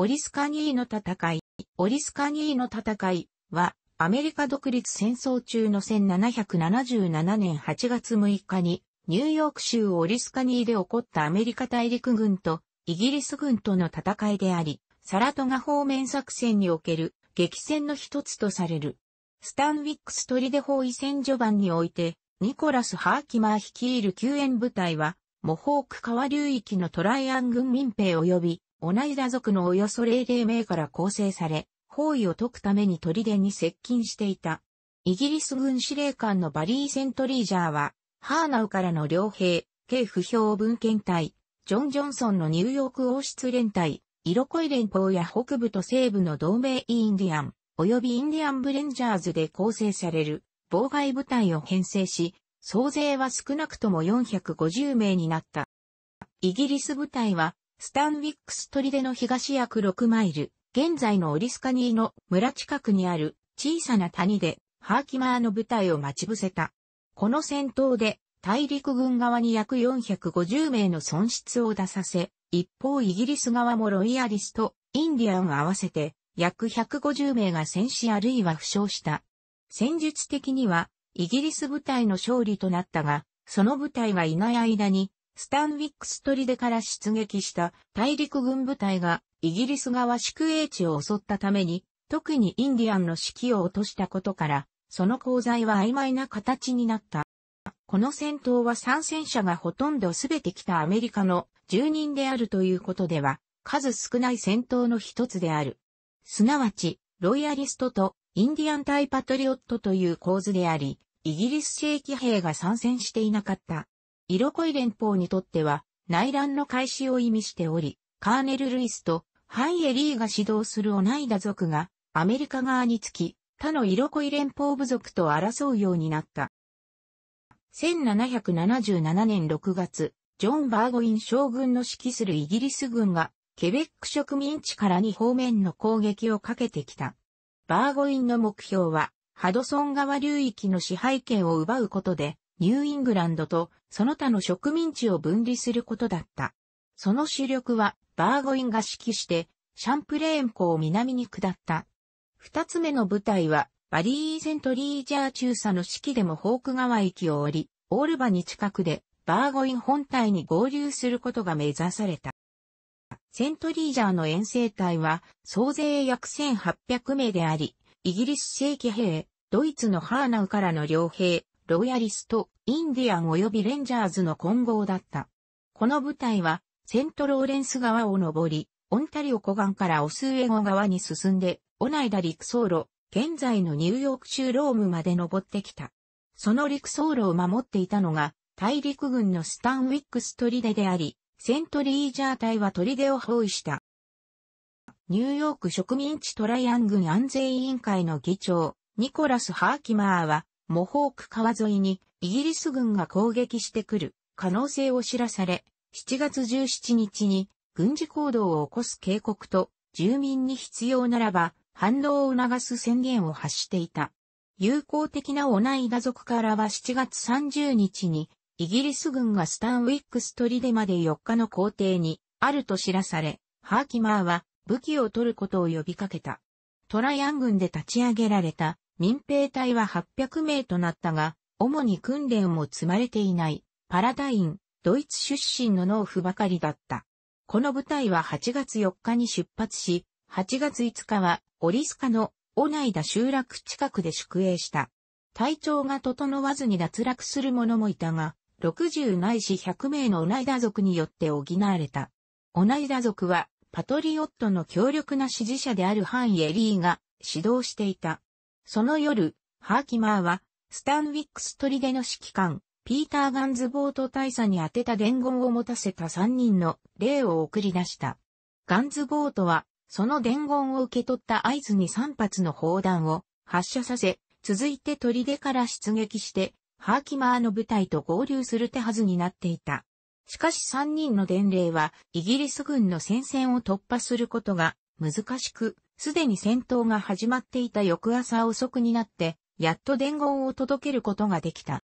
オリスカニーの戦い、オリスカニーの戦いは、アメリカ独立戦争中の1777年8月6日に、ニューヨーク州オリスカニーで起こったアメリカ大陸軍とイギリス軍との戦いであり、サラトガ方面作戦における激戦の一つとされる。スタンウィックストリデ包囲戦序盤において、ニコラス・ハーキマー率いる救援部隊は、モホーク川流域のトライアン軍民兵及びオナイダ族のおよそ00名から構成され、包囲を解くために砦に接近していた。イギリス軍司令官のバリー・セントリージャーは、ハーナウからの両兵、系不評文献隊、ジョン・ジョンソンのニューヨーク王室連隊、イロコイ連邦や北部と西部の同盟インディアン、及びインディアンブレンジャーズで構成される妨害部隊を編成し、総勢は少なくとも450名になった。イギリス部隊はスタンウィックス砦の東約6マイル、現在のオリスカニーの村近くにある小さな谷でハーキマーの部隊を待ち伏せた。この戦闘で大陸軍側に約450名の損失を出させ、一方イギリス側もロイヤリスト、インディアン合わせて約150名が戦死あるいは負傷した。戦術的にはイギリス部隊の勝利となったが、その部隊がいない間にスタンウィックス砦から出撃した大陸軍部隊がイギリス側宿営地を襲ったために、特にインディアンの指揮を落としたことから、その功罪は曖昧な形になった。この戦闘は参戦者がほとんど全て来たアメリカの住人であるということでは、数少ない戦闘の一つである。すなわち、ロイヤリストとインディアン対パトリオットという構図であり、イギリス正規兵が参戦していなかった。イロコイ連邦にとっては内乱の開始を意味しており、カーネル・ルイスとハイエリーが指導するオナイダ族がアメリカ側につき、他のイロコイ連邦部族と争うようになった。1777年6月、ジョン・バーゴイン将軍の指揮するイギリス軍が、ケベック植民地から2方面の攻撃をかけてきた。バーゴインの目標は、ハドソン川流域の支配権を奪うことで、ニューイングランドとその他の植民地を分離することだった。その主力はバーゴインが指揮して、シャンプレーン湖を南に下った。二つ目の部隊は、バリー・セントリージャー中佐の指揮でもホーク川駅を降り、オールバに近くで、バーゴイン本体に合流することが目指された。セントリージャーの遠征隊は、総勢約1800名であり、イギリス正規兵、ドイツのハーナウからの両兵、ロイヤリスト、インディアン及びレンジャーズの混合だった。この部隊は、セントローレンス川を登り、オンタリオ湖岸からオスウエゴ川に進んで、オナイダ陸走路、現在のニューヨーク州ロームまで登ってきた。その陸走路を守っていたのが、大陸軍のスタンウィックスデであり、セントリージャー隊は砦を包囲した。ニューヨーク植民地トライアン軍安全委員会の議長、ニコラス・ハーキマーは、モホーク川沿いにイギリス軍が攻撃してくる可能性を知らされ、7月17日に軍事行動を起こす警告と住民に必要ならば反応を促す宣言を発していた。友好的なオナイダ族からは7月30日にイギリス軍がスタンウィックストリデまで4日の皇程にあると知らされ、ハーキマーは武器を取ることを呼びかけた。トライアン軍で立ち上げられた民兵隊は800名となったが、主に訓練も積まれていない、パラダイン、ドイツ出身の農夫ばかりだった。この部隊は8月4日に出発し、8月5日はオリスカのオナイダ集落近くで宿営した。体調が整わずに脱落する者もいたが、60ないし100名のオナイダ族によって補われた。オナイダ族はパトリオットの強力な支持者であるハン・エリーが指導していた。その夜、ハーキマーは、スタンウィックス砦の指揮官、ピーター・ガンズボート大佐に当てた伝言を持たせた3人の霊を送り出した。ガンズボートは、その伝言を受け取った合図に3発の砲弾を発射させ、続いて砦から出撃して、ハーキマーの部隊と合流する手はずになっていた。しかし3人の伝令は、イギリス軍の戦線を突破することが難しく、すでに戦闘が始まっていた翌朝遅くになって、やっと伝言を届けることができた。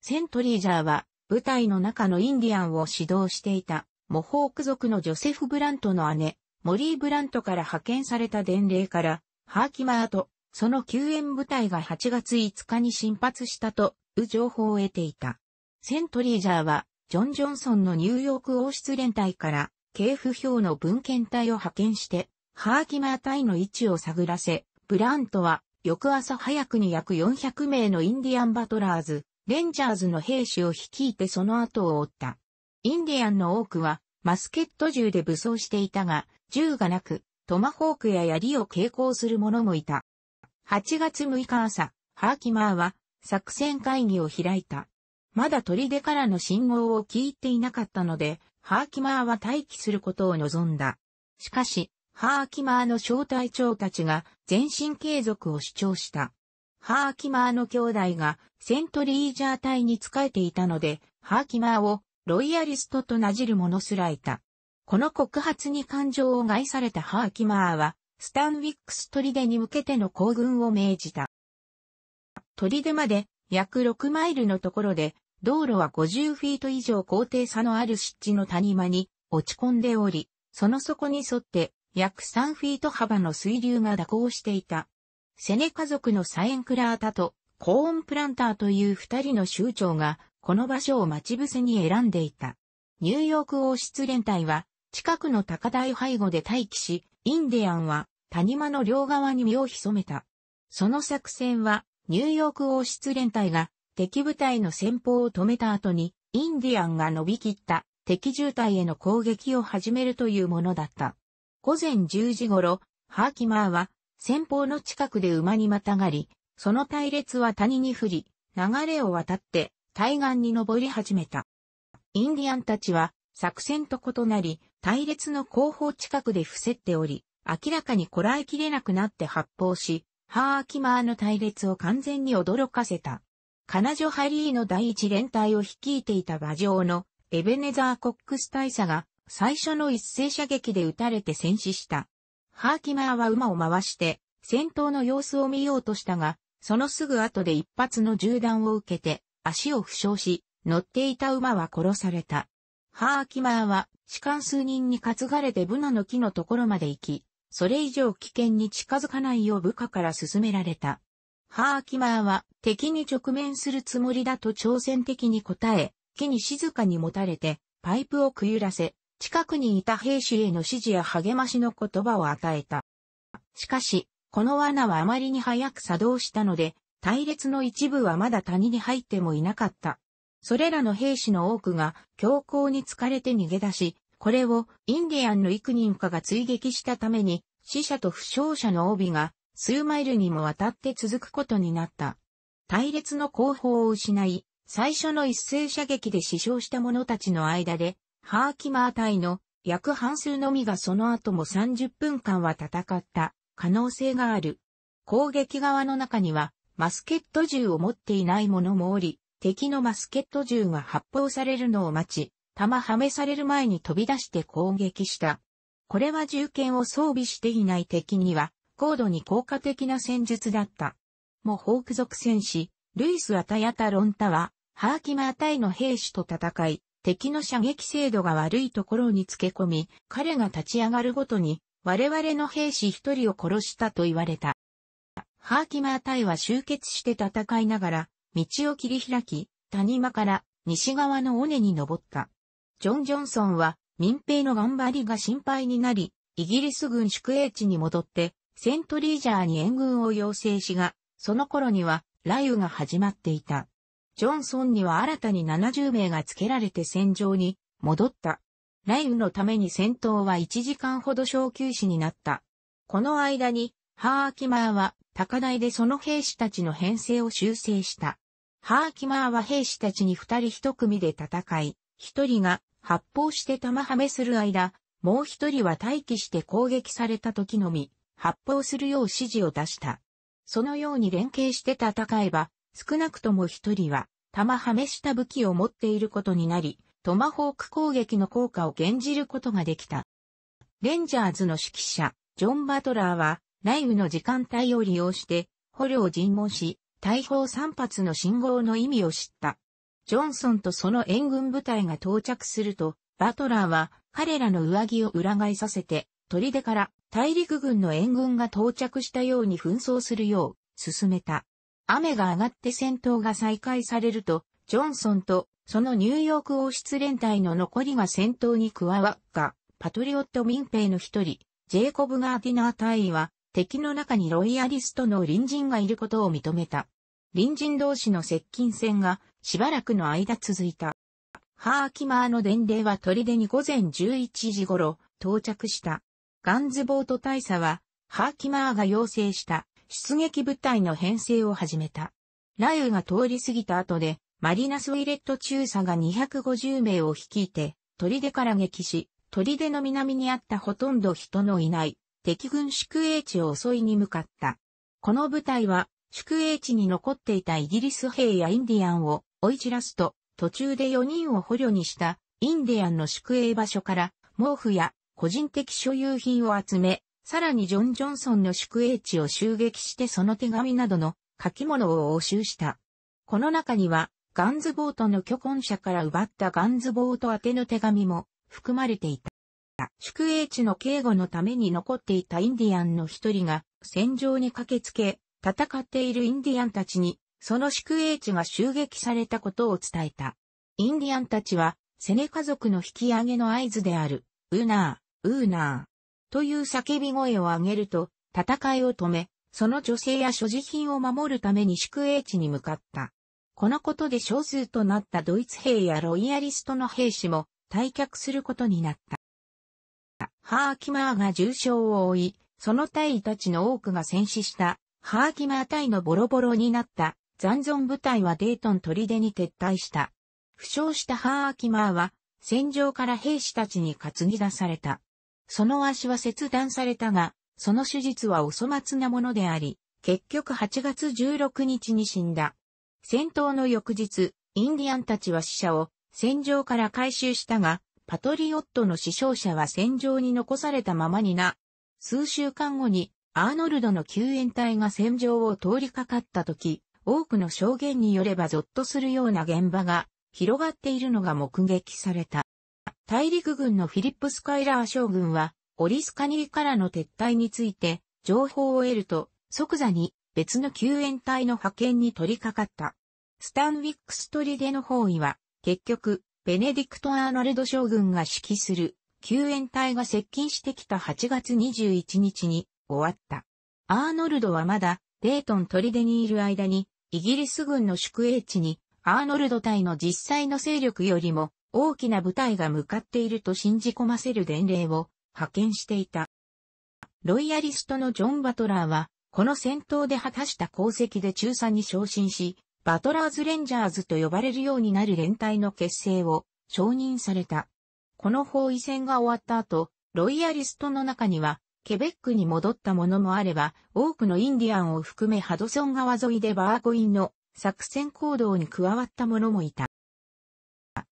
セントリージャーは、部隊の中のインディアンを指導していた、モホーク族のジョセフ・ブラントの姉、モリー・ブラントから派遣された伝令から、ハーキマーと、その救援部隊が8月5日に進発したと、う情報を得ていた。セントリージャーは、ジョン・ジョンソンのニューヨーク王室連隊から、警府表の文献隊を派遣して、ハーキマー隊の位置を探らせ、ブラントは翌朝早くに約400名のインディアンバトラーズ、レンジャーズの兵士を率いてその後を追った。インディアンの多くはマスケット銃で武装していたが、銃がなく、トマホークや槍を携行する者もいた。8月6日朝、ハーキマーは作戦会議を開いた。まだ砦からの信号を聞いていなかったので、ハーキマーは待機することを望んだ。しかし、ハーキマーの小隊長たちが全身継続を主張した。ハーキマーの兄弟がセントリージャー隊に仕えていたので、ハーキマーをロイヤリストとなじる者すらいた。この告発に感情を害されたハーキマーは、スタンウィックス砦に向けての行軍を命じた。砦まで約6マイルのところで、道路は50フィート以上高低差のある湿地の谷間に落ち込んでおり、その底に沿って約3フィート幅の水流が蛇行していた。セネ家族のサエンクラータとコーンプランターという二人の州長がこの場所を待ち伏せに選んでいた。ニューヨーク王室連隊は近くの高台背後で待機し、インディアンは谷間の両側に身を潜めた。その作戦はニューヨーク王室連隊が敵部隊の先方を止めた後にインディアンが伸びきった敵渋滞への攻撃を始めるというものだった。午前10時頃、ハーキマーは先方の近くで馬にまたがり、その隊列は谷に降り、流れを渡って対岸に登り始めた。インディアンたちは作戦と異なり、隊列の後方近くで伏せっており、明らかにこらえきれなくなって発砲し、ハーキマーの隊列を完全に驚かせた。カナジョハリーの第一連隊を率いていた馬上のエベネザー・コックス大佐が最初の一斉射撃で撃たれて戦死した。ハーキマーは馬を回して、戦闘の様子を見ようとしたが、そのすぐ後で一発の銃弾を受けて、足を負傷し、乗っていた馬は殺された。ハーキマーは、士官数人に担がれてブナの木のところまで行き、それ以上危険に近づかないよう部下から進められた。ハーキマーは敵に直面するつもりだと挑戦的に答え、木に静かに持たれて、パイプをくゆらせ、近くにいた兵士への指示や励ましの言葉を与えた。しかし、この罠はあまりに早く作動したので、隊列の一部はまだ谷に入ってもいなかった。それらの兵士の多くが強行に疲れて逃げ出し、これをインディアンの幾人かが追撃したために、死者と負傷者の帯が数マイルにもわたって続くことになった。隊列の後方を失い、最初の一斉射撃で死傷した者たちの間で、ハーキマー隊の約半数のみがその後も30分間は戦った可能性がある。攻撃側の中にはマスケット銃を持っていない者もおり、敵のマスケット銃が発砲されるのを待ち、弾はめされる前に飛び出して攻撃した。これは銃剣を装備していない敵には、高度に効果的な戦術だった。もホーク属戦士、ルイス・アタヤタ・ロンタは、ハーキマー隊の兵士と戦い、敵の射撃精度が悪いところにつけ込み、彼が立ち上がるごとに、我々の兵士一人を殺したと言われた。ハーキマー隊は集結して戦いながら、道を切り開き、谷間から西側の尾根に登った。ジョン・ジョンソンは民兵の頑張りが心配になり、イギリス軍宿営地に戻って、セントリージャーに援軍を要請しが、その頃には雷雨が始まっていた。ジョンソンには新たに70名が付けられて戦場に戻った。雷雨のために戦闘は1時間ほど小休止になった。この間に、ハーキマーは高台でその兵士たちの編成を修正した。ハーキマーは兵士たちに二人一組で戦い、一人が発砲して弾はめする間、もう一人は待機して攻撃された時のみ、発砲するよう指示を出した。そのように連携して戦えば、少なくとも一人は、弾はめした武器を持っていることになり、トマホーク攻撃の効果を減じることができた。レンジャーズの指揮者、ジョン・バトラーは、雷雨の時間帯を利用して、捕虜を尋問し、大砲3発の信号の意味を知った。ジョンソンとその援軍部隊が到着すると、バトラーは彼らの上着を裏返させて、砦から大陸軍の援軍が到着したように紛争するよう進めた。雨が上がって戦闘が再開されると、ジョンソンとそのニューヨーク王室連隊の残りが戦闘に加わった、パトリオット民兵の一人、ジェイコブ・ガーディナー隊員は、敵の中にロイヤリストの隣人がいることを認めた。隣人同士の接近戦がしばらくの間続いた。ハーキマーの伝令は砦に午前11時頃到着した。ガンズボート大佐は、ハーキマーが要請した出撃部隊の編成を始めた。雷雨が通り過ぎた後で、マリナス・ウィレット中佐が250名を率いて、砦から撃し、砦の南にあったほとんど人のいない敵軍宿営地を襲いに向かった。この部隊は宿営地に残っていたイギリス兵やインディアンを追い散らすと途中で4人を捕虜にしたインディアンの宿営場所から毛布や個人的所有品を集めさらにジョン・ジョンソンの宿営地を襲撃してその手紙などの書き物を押収した。この中には、ガンズボートの巨根者から奪ったガンズボート宛ての手紙も含まれていた。宿営地の警護のために残っていたインディアンの一人が戦場に駆けつけ、戦っているインディアンたちに、その宿営地が襲撃されたことを伝えた。インディアンたちは、セネ家族の引き上げの合図である、ウーナー、ウーナー。という叫び声を上げると、戦いを止め、その女性や所持品を守るために宿営地に向かった。このことで少数となったドイツ兵やロイヤリストの兵士も退却することになった。ハーキマーが重傷を負い、その隊員たちの多くが戦死した、ハーキマー隊のボロボロになった残存部隊はデートン砦に撤退した。負傷したハーキマーは、戦場から兵士たちに担ぎ出された。その足は切断されたが、その手術はお粗末なものであり、結局8月16日に死んだ。戦闘の翌日、インディアンたちは死者を戦場から回収したが、パトリオットの死傷者は戦場に残されたままにな。数週間後に、アーノルドの救援隊が戦場を通りかかった時、多くの証言によればゾッとするような現場が広がっているのが目撃された。大陸軍のフィリップ・スカイラー将軍は、オリスカニーからの撤退について、情報を得ると、即座に別の救援隊の派遣に取り掛かった。スタンウィックストリデの包囲は、結局、ベネディクト・アーナルド将軍が指揮する救援隊が接近してきた8月21日に終わった。アーノルドはまだデートン出にいる間にイギリス軍の宿営地にアーノルド隊の実際の勢力よりも大きな部隊が向かっていると信じ込ませる伝令を派遣していた。ロイヤリストのジョン・バトラーは、この戦闘で果たした功績で中佐に昇進し、バトラーズ・レンジャーズと呼ばれるようになる連隊の結成を承認された。この包囲戦が終わった後、ロイヤリストの中には、ケベックに戻ったものもあれば、多くのインディアンを含めハドソン川沿いでバーコインの作戦行動に加わった者もいた。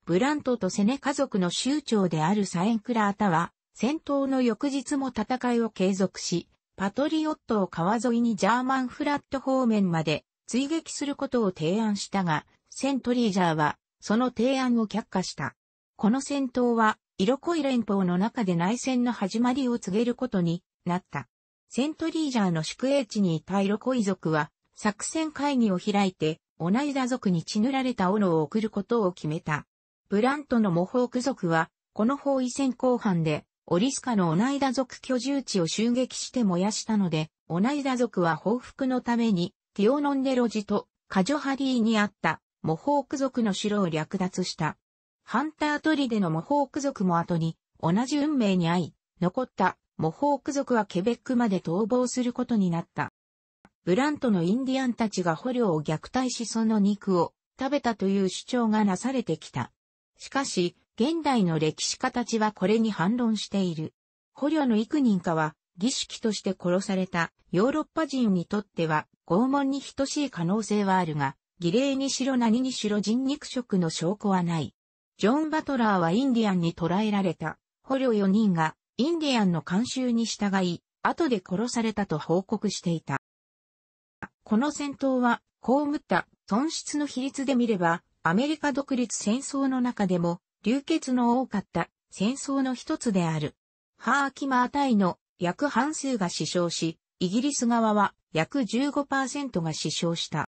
ブラントとセネ家族の酋長であるサエンクラータは、戦闘の翌日も戦いを継続し、パトリオットを川沿いにジャーマンフラット方面まで追撃することを提案したが、セントリージャーはその提案を却下した。この戦闘は、色濃い連邦の中で内戦の始まりを告げることになった。セントリージャーの宿営地にいた色濃い族は、作戦会議を開いて、オナイダ族に血塗られた斧を送ることを決めた。ブラントのモホーク族は、この包囲戦後半で、オリスカのオナイダ族居住地を襲撃して燃やしたので、オナイダ族は報復のために、ティオノンデロジとカジョハリーにあったモホーク族の城を略奪した。ハンタートリでのモホーク族も後に、同じ運命に遭い、残ったモホーク族はケベックまで逃亡することになった。ブラントのインディアンたちが捕虜を虐待しその肉を食べたという主張がなされてきた。しかし、現代の歴史家たちはこれに反論している。捕虜の幾人かは、儀式として殺されたヨーロッパ人にとっては拷問に等しい可能性はあるが、儀礼にしろ何にしろ人肉食の証拠はない。ジョン・バトラーはインディアンに捕らえられた捕虜4人がインディアンの慣習に従い、後で殺されたと報告していた。この戦闘は、被った損失の比率で見れば、アメリカ独立戦争の中でも流血の多かった戦争の一つである。ハーキマー隊の約半数が死傷し、イギリス側は約15%が死傷した。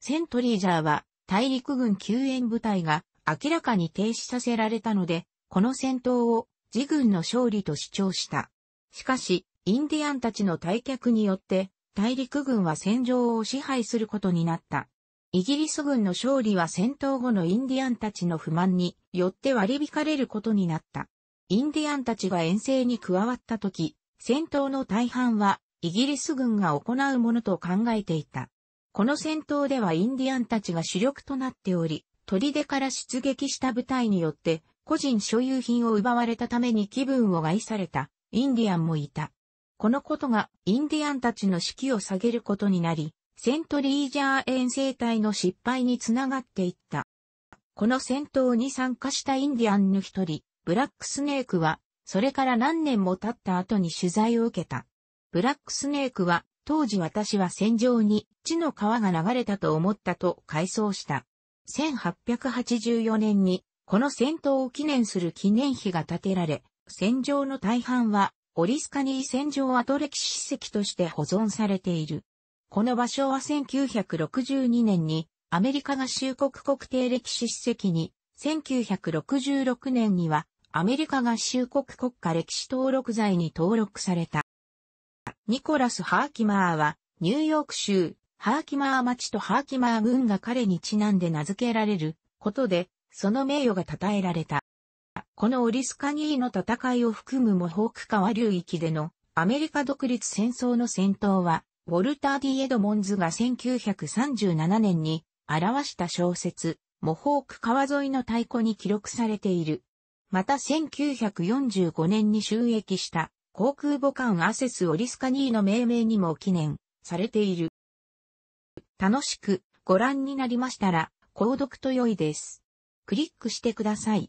セントリージャーは大陸軍救援部隊が明らかに停止させられたので、この戦闘を自軍の勝利と主張した。しかし、インディアンたちの退却によって、大陸軍は戦場を支配することになった。イギリス軍の勝利は戦闘後のインディアンたちの不満によって割り引かれることになった。インディアンたちが遠征に加わった時、戦闘の大半はイギリス軍が行うものと考えていた。この戦闘ではインディアンたちが主力となっており、砦から出撃した部隊によって個人所有品を奪われたために気分を害されたインディアンもいた。このことがインディアンたちの士気を下げることになり、セントリージャー遠征隊の失敗につながっていった。この戦闘に参加したインディアンの一人、ブラックスネークは、それから何年も経った後に取材を受けた。ブラックスネークは、当時私は戦場に地の川が流れたと思ったと回想した。1884年に、この戦闘を記念する記念碑が建てられ、戦場の大半は、オリスカニー戦場跡歴史跡として保存されている。この場所は1962年にアメリカ合衆国国定歴史史跡に、1966年にはアメリカ合衆国国家歴史登録罪に登録された。ニコラス・ハーキマーは、ニューヨーク州、ハーキマー町とハーキマー郡が彼にちなんで名付けられることで、その名誉が称えられた。このオリスカニーの戦いを含むモホーク川流域でのアメリカ独立戦争の戦闘は、ウォルター・ディ・エドモンズが1937年に表した小説、モホーク川沿いの太鼓に記録されている。また1945年に収益した航空母艦アセス・オリスカニーの命名にも記念されている。楽しくご覧になりましたら、購読と良いです。クリックしてください。